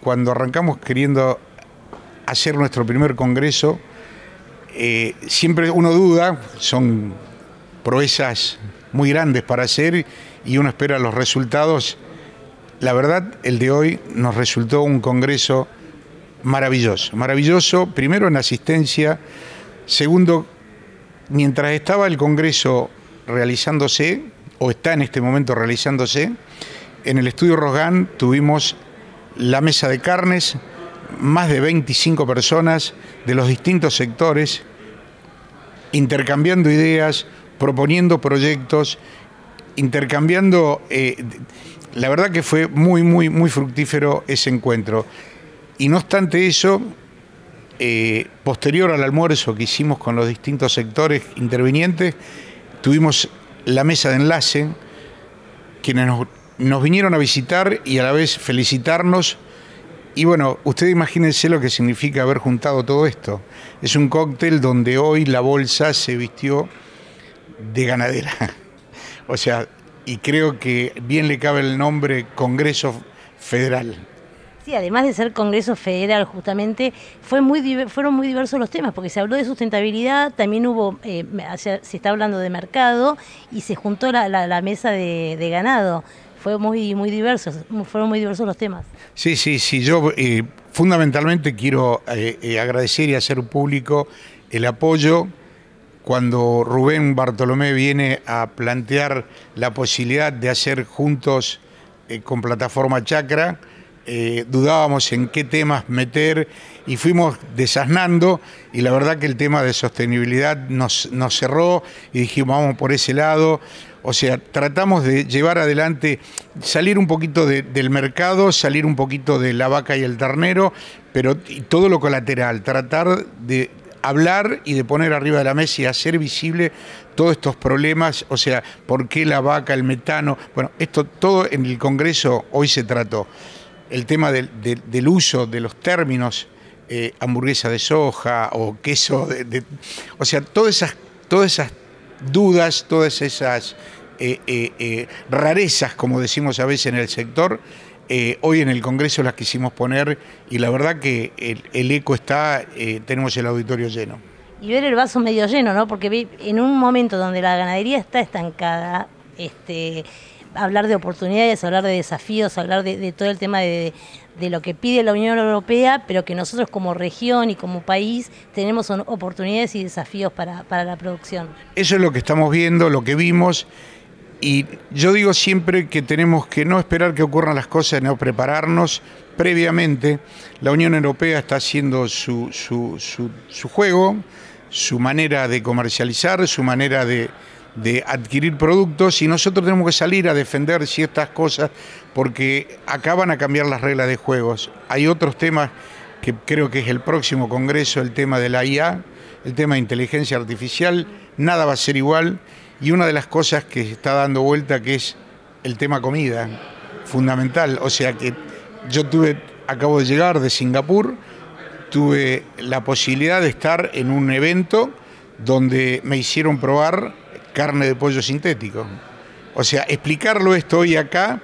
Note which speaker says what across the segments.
Speaker 1: Cuando arrancamos queriendo hacer nuestro primer congreso, eh, siempre uno duda, son proezas muy grandes para hacer y uno espera los resultados. La verdad, el de hoy nos resultó un congreso maravilloso, maravilloso, primero en asistencia, segundo, mientras estaba el congreso realizándose, o está en este momento realizándose, en el estudio Rosgan tuvimos la mesa de carnes, más de 25 personas de los distintos sectores, intercambiando ideas, proponiendo proyectos, intercambiando... Eh, la verdad que fue muy, muy, muy fructífero ese encuentro. Y no obstante eso, eh, posterior al almuerzo que hicimos con los distintos sectores intervinientes, tuvimos la mesa de enlace, quienes nos, vinieron a visitar y a la vez felicitarnos. Y bueno, ustedes imagínense lo que significa haber juntado todo esto. Es un cóctel donde hoy la bolsa se vistió de ganadera. O sea, y creo que bien le cabe el nombre Congreso Federal.
Speaker 2: Sí, además de ser Congreso Federal, justamente, fue muy, fueron muy diversos los temas, porque se habló de sustentabilidad, también hubo, eh, se está hablando de mercado y se juntó la, mesa de, ganado. Fue muy, muy diversos, fueron muy diversos los temas.
Speaker 1: Sí, sí, sí. Yo eh, fundamentalmente quiero eh, agradecer y hacer público el apoyo cuando Rubén Bartolomé viene a plantear la posibilidad de hacer juntos con Plataforma Chacra eh, dudábamos en qué temas meter y fuimos desasnando y la verdad que el tema de sostenibilidad nos, cerró y dijimos vamos por ese lado. O sea, tratamos de llevar adelante, salir un poquito del mercado, salir un poquito de la vaca y el ternero, pero todo lo colateral, tratar de hablar y de poner arriba de la mesa y hacer visible todos estos problemas, o sea, por qué la vaca, el metano, bueno, esto todo en el Congreso hoy se trató el tema del, uso de los términos eh, hamburguesa de soja o queso de, o sea todas esas todas esas dudas todas esas eh, eh, rarezas como decimos a veces en el sector hoy en el Congreso las quisimos poner y la verdad que el, el eco está tenemos el auditorio lleno
Speaker 2: y ver el vaso medio lleno no porque en un momento donde la ganadería está estancada este, hablar de oportunidades, hablar de desafíos, hablar de, todo el tema de, lo que pide la Unión Europea, pero que nosotros como región y como país tenemos oportunidades y desafíos para, la producción.
Speaker 1: Eso es lo que estamos viendo, lo que vimos. Y yo digo siempre que tenemos que no esperar que ocurran las cosas, no prepararnos previamente. La Unión Europea está haciendo su juego, su manera de comercializar, su manera de, de adquirir productos y nosotros tenemos que salir a defender ciertas cosas porque acaban a cambiar las reglas de juegos. Hay otros temas que creo que es el próximo Congreso, el tema de la IA, el tema de inteligencia artificial, nada va a ser igual y una de las cosas que está dando vuelta que es el tema comida, fundamental, o sea que yo tuve acabo de llegar de Singapur, tuve la posibilidad de estar en un evento donde me hicieron probar carne de pollo sintético. O sea, explicarlo esto hoy acá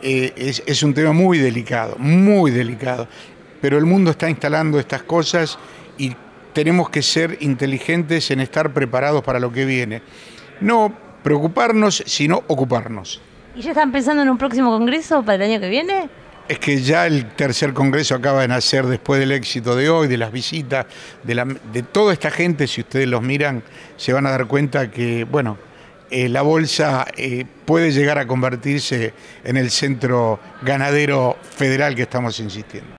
Speaker 1: eh, es, es, un tema muy delicado, muy delicado. Pero el mundo está instalando estas cosas y tenemos que ser inteligentes en estar preparados para lo que viene. No preocuparnos, sino ocuparnos.
Speaker 2: ¿Y ya están pensando en un próximo congreso para el año que viene?
Speaker 1: Es que ya el tercer congreso acaba de nacer después del éxito de hoy, de las visitas, de, toda esta gente, si ustedes los miran, se van a dar cuenta que, bueno, eh, la bolsa eh, puede llegar a convertirse en el centro ganadero federal que estamos insistiendo.